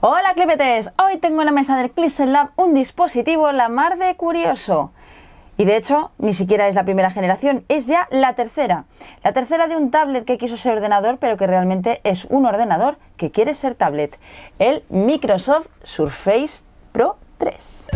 Hola Clipetes, hoy tengo en la mesa del Clipsen Lab un dispositivo la mar de curioso. Y de hecho, ni siquiera es la primera generación, es ya la tercera. La tercera de un tablet que quiso ser ordenador, pero que realmente es un ordenador que quiere ser tablet. El Microsoft Surface Pro 3.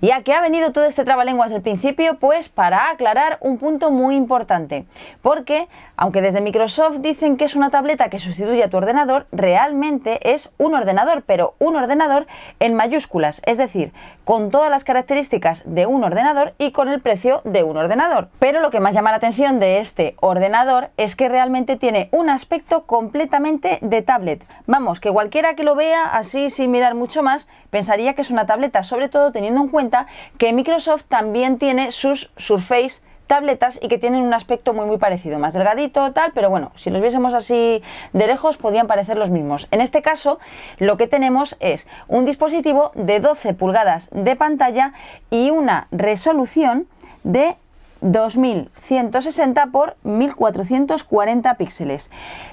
¿Y a ha venido todo este trabalenguas del principio? Pues para aclarar un punto muy importante. Porque, aunque desde Microsoft dicen que es una tableta que sustituye a tu ordenador, realmente es un ordenador, pero un ordenador en mayúsculas, es decir, con todas las características de un ordenador y con el precio de un ordenador. Pero lo que más llama la atención de este ordenador es que realmente tiene un aspecto completamente de tablet. Vamos, que cualquiera que lo vea así sin mirar mucho más, pensaría que es una tableta, sobre todo teniendo en cuenta que Microsoft también tiene sus Surface tabletas y que tienen un aspecto muy muy parecido, más delgadito, tal, pero bueno, si los viésemos así de lejos podían parecer los mismos. En este caso, lo que tenemos es un dispositivo de 12 pulgadas de pantalla y una resolución de 2160 por 1440 píxeles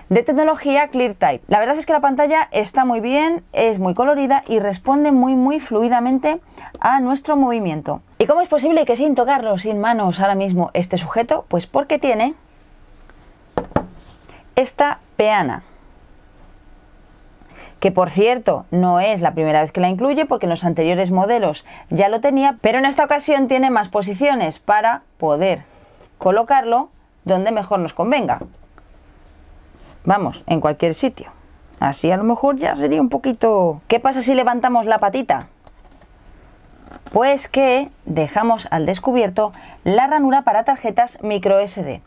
de tecnología ClearType. La verdad es que la pantalla está muy bien, es muy colorida y responde muy muy fluidamente a nuestro movimiento. ¿Y cómo es posible que sin tocarlo, sin manos ahora mismo este sujeto? Pues porque tiene esta peana que por cierto no es la primera vez que la incluye porque en los anteriores modelos ya lo tenía, pero en esta ocasión tiene más posiciones para poder colocarlo donde mejor nos convenga. Vamos, en cualquier sitio. Así a lo mejor ya sería un poquito... ¿Qué pasa si levantamos la patita? pues que dejamos al descubierto la ranura para tarjetas micro SD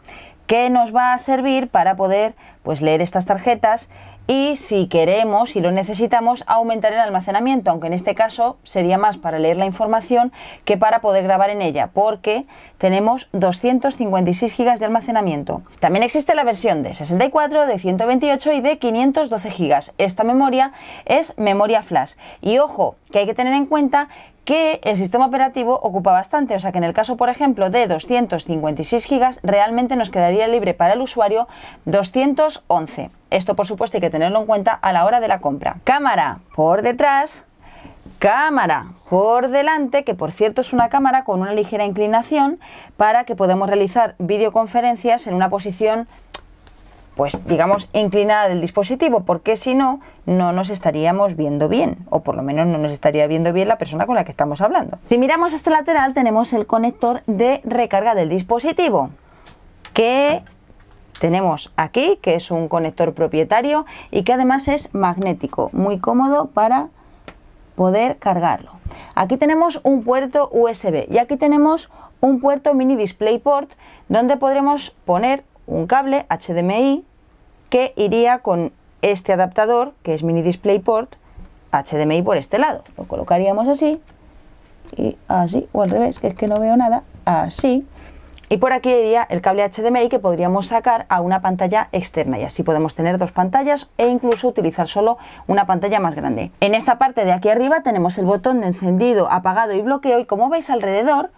que nos va a servir para poder pues, leer estas tarjetas y si queremos y lo necesitamos aumentar el almacenamiento, aunque en este caso sería más para leer la información que para poder grabar en ella, porque tenemos 256 GB de almacenamiento. También existe la versión de 64, de 128 y de 512 GB. Esta memoria es memoria flash. Y ojo, que hay que tener en cuenta que el sistema operativo ocupa bastante, o sea que en el caso, por ejemplo, de 256 GB, realmente nos quedaría libre para el usuario 211. Esto por supuesto hay que tenerlo en cuenta a la hora de la compra. Cámara por detrás, cámara por delante, que por cierto es una cámara con una ligera inclinación para que podamos realizar videoconferencias en una posición pues digamos inclinada del dispositivo, porque si no, no nos estaríamos viendo bien, o por lo menos no nos estaría viendo bien la persona con la que estamos hablando. Si miramos este lateral tenemos el conector de recarga del dispositivo, que tenemos aquí, que es un conector propietario y que además es magnético, muy cómodo para poder cargarlo. Aquí tenemos un puerto USB y aquí tenemos un puerto mini display port donde podremos poner un cable HDMI que iría con este adaptador que es mini DisplayPort HDMI por este lado. Lo colocaríamos así y así o al revés, que es que no veo nada, así y por aquí iría el cable HDMI que podríamos sacar a una pantalla externa y así podemos tener dos pantallas e incluso utilizar solo una pantalla más grande. En esta parte de aquí arriba tenemos el botón de encendido, apagado y bloqueo y como veis alrededor,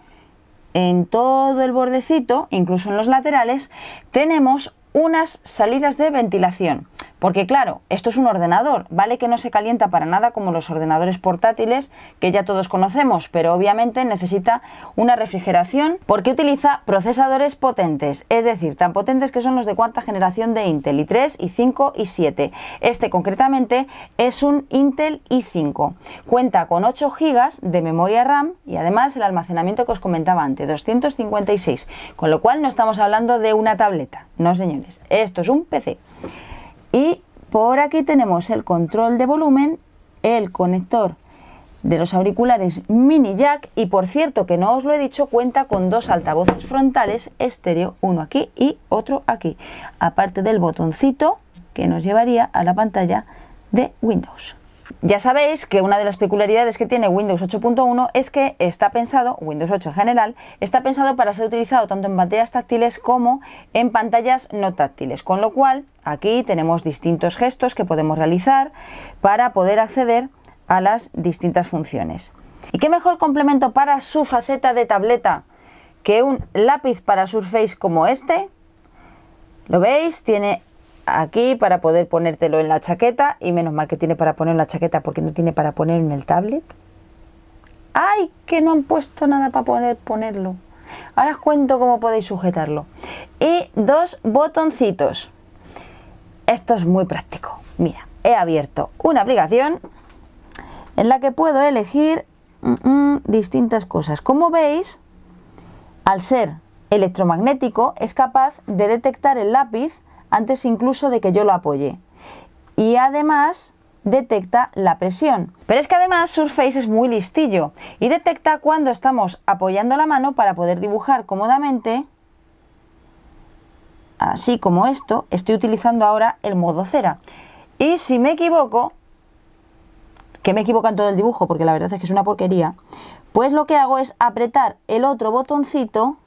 en todo el bordecito, incluso en los laterales, tenemos unas salidas de ventilación. Porque claro, esto es un ordenador, vale que no se calienta para nada como los ordenadores portátiles que ya todos conocemos, pero obviamente necesita una refrigeración porque utiliza procesadores potentes, es decir, tan potentes que son los de cuarta generación de Intel, i3, i5 y 7. Este concretamente es un Intel i5. Cuenta con 8 GB de memoria RAM y además el almacenamiento que os comentaba antes, 256, con lo cual no estamos hablando de una tableta, no señores, esto es un PC y por aquí tenemos el control de volumen, el conector de los auriculares mini jack y por cierto que no os lo he dicho cuenta con dos altavoces frontales estéreo, uno aquí y otro aquí, aparte del botoncito que nos llevaría a la pantalla de Windows. Ya sabéis que una de las peculiaridades que tiene Windows 8.1 es que está pensado, Windows 8 en general, está pensado para ser utilizado tanto en pantallas táctiles como en pantallas no táctiles, con lo cual aquí tenemos distintos gestos que podemos realizar para poder acceder a las distintas funciones. ¿Y qué mejor complemento para su faceta de tableta que un lápiz para Surface como este? ¿Lo veis? Tiene aquí para poder ponértelo en la chaqueta y menos mal que tiene para poner en la chaqueta porque no tiene para poner en el tablet. ¡Ay! Que no han puesto nada para poder ponerlo. Ahora os cuento cómo podéis sujetarlo. Y dos botoncitos. Esto es muy práctico. Mira, he abierto una aplicación en la que puedo elegir mm, mm, distintas cosas. Como veis, al ser electromagnético es capaz de detectar el lápiz antes incluso de que yo lo apoye. Y además detecta la presión. Pero es que además Surface es muy listillo y detecta cuando estamos apoyando la mano para poder dibujar cómodamente. Así como esto, estoy utilizando ahora el modo cera. Y si me equivoco, que me equivoco en todo el dibujo porque la verdad es que es una porquería, pues lo que hago es apretar el otro botoncito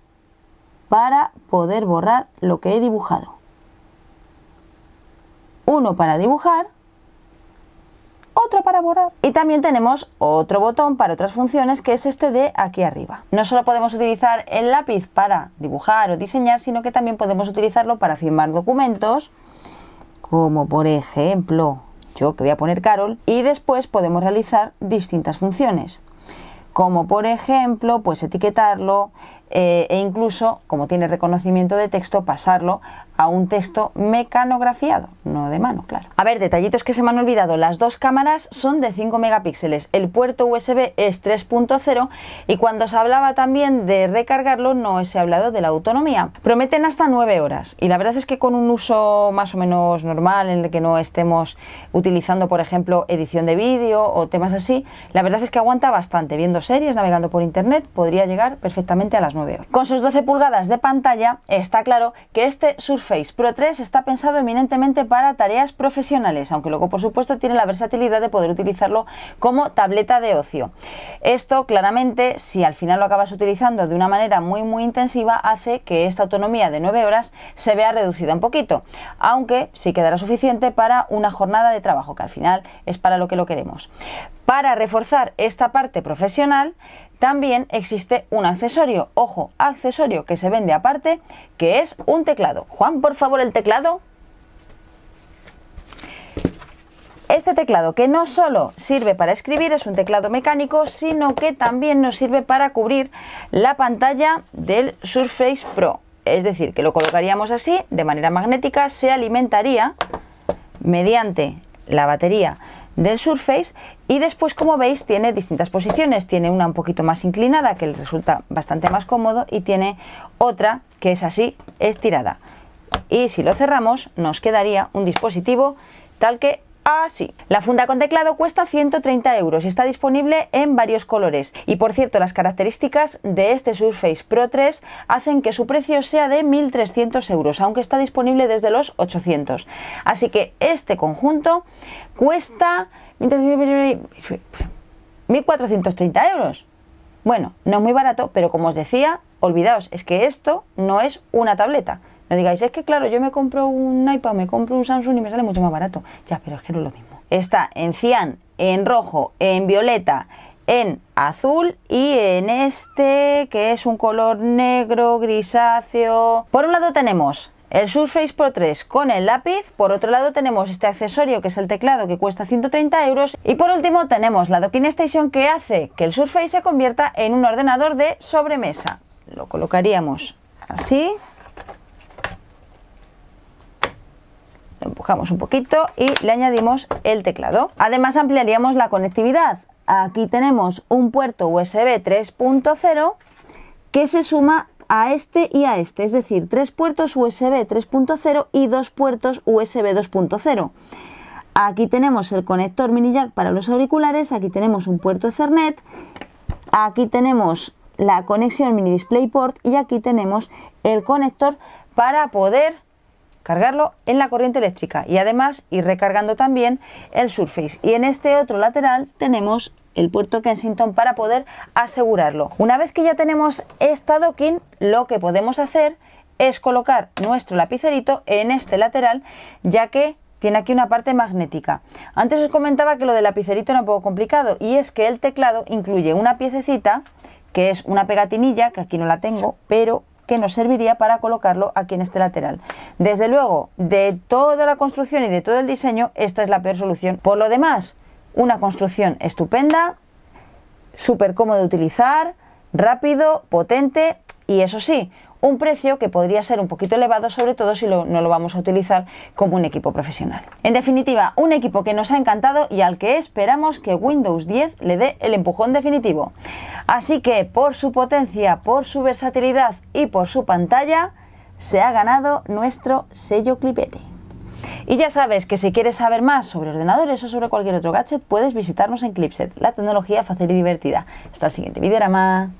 para poder borrar lo que he dibujado uno para dibujar, otro para borrar. Y también tenemos otro botón para otras funciones que es este de aquí arriba. No solo podemos utilizar el lápiz para dibujar o diseñar, sino que también podemos utilizarlo para firmar documentos, como por ejemplo yo que voy a poner Carol, y después podemos realizar distintas funciones como por ejemplo pues etiquetarlo eh, e incluso como tiene reconocimiento de texto pasarlo a un texto mecanografiado, no de mano, claro. A ver, detallitos que se me han olvidado. Las dos cámaras son de 5 megapíxeles, el puerto USB es 3.0 y cuando se hablaba también de recargarlo no se ha hablado de la autonomía. Prometen hasta 9 horas y la verdad es que con un uso más o menos normal en el que no estemos utilizando, por ejemplo, edición de vídeo o temas así, la verdad es que aguanta bastante. Viendo series, navegando por internet, podría llegar perfectamente a las 9 horas. Con sus 12 pulgadas de pantalla, está claro que este Face Pro 3 está pensado eminentemente para tareas profesionales, aunque luego por supuesto tiene la versatilidad de poder utilizarlo como tableta de ocio. Esto claramente, si al final lo acabas utilizando de una manera muy muy intensiva, hace que esta autonomía de 9 horas se vea reducida un poquito, aunque sí quedará suficiente para una jornada de trabajo, que al final es para lo que lo queremos. Para reforzar esta parte profesional también existe un accesorio, ojo, accesorio que se vende aparte, que es un teclado. Juan, por favor, el teclado. Este teclado que no solo sirve para escribir, es un teclado mecánico, sino que también nos sirve para cubrir la pantalla del Surface Pro. Es decir, que lo colocaríamos así, de manera magnética, se alimentaría mediante la batería del Surface y después como veis tiene distintas posiciones, tiene una un poquito más inclinada que le resulta bastante más cómodo y tiene otra que es así estirada y si lo cerramos nos quedaría un dispositivo tal que Ah, sí, La funda con teclado cuesta 130 euros y está disponible en varios colores. Y por cierto, las características de este Surface Pro 3 hacen que su precio sea de 1.300 euros, aunque está disponible desde los 800. Así que este conjunto cuesta 1.430 euros. Bueno, no es muy barato, pero como os decía, olvidaos, es que esto no es una tableta digáis, es que claro, yo me compro un iPad, me compro un Samsung y me sale mucho más barato. Ya, pero es que no es lo mismo. Está en cian, en rojo, en violeta, en azul y en este que es un color negro, grisáceo. Por un lado tenemos el Surface Pro 3 con el lápiz, por otro lado tenemos este accesorio que es el teclado que cuesta 130 euros y por último tenemos la docking station que hace que el Surface se convierta en un ordenador de sobremesa. Lo colocaríamos así empujamos un poquito y le añadimos el teclado. Además ampliaríamos la conectividad. Aquí tenemos un puerto USB 3.0 que se suma a este y a este, es decir, tres puertos USB 3.0 y dos puertos USB 2.0. Aquí tenemos el conector mini jack para los auriculares, aquí tenemos un puerto Ethernet, aquí tenemos la conexión mini DisplayPort y aquí tenemos el conector para poder cargarlo en la corriente eléctrica y además ir recargando también el Surface. Y en este otro lateral tenemos el puerto Kensington para poder asegurarlo. Una vez que ya tenemos esta docking, lo que podemos hacer es colocar nuestro lapicerito en este lateral, ya que tiene aquí una parte magnética. Antes os comentaba que lo del lapicerito era un poco complicado y es que el teclado incluye una piececita que es una pegatinilla, que aquí no la tengo, pero que nos serviría para colocarlo aquí en este lateral. Desde luego, de toda la construcción y de todo el diseño, esta es la peor solución. Por lo demás, una construcción estupenda, súper cómodo de utilizar, rápido, potente y eso sí, un precio que podría ser un poquito elevado, sobre todo si no lo vamos a utilizar como un equipo profesional. En definitiva, un equipo que nos ha encantado y al que esperamos que Windows 10 le dé el empujón definitivo. Así que por su potencia, por su versatilidad y por su pantalla, se ha ganado nuestro sello clipete. Y ya sabes que si quieres saber más sobre ordenadores o sobre cualquier otro gadget, puedes visitarnos en Clipset, la tecnología fácil y divertida. Hasta el siguiente videorama.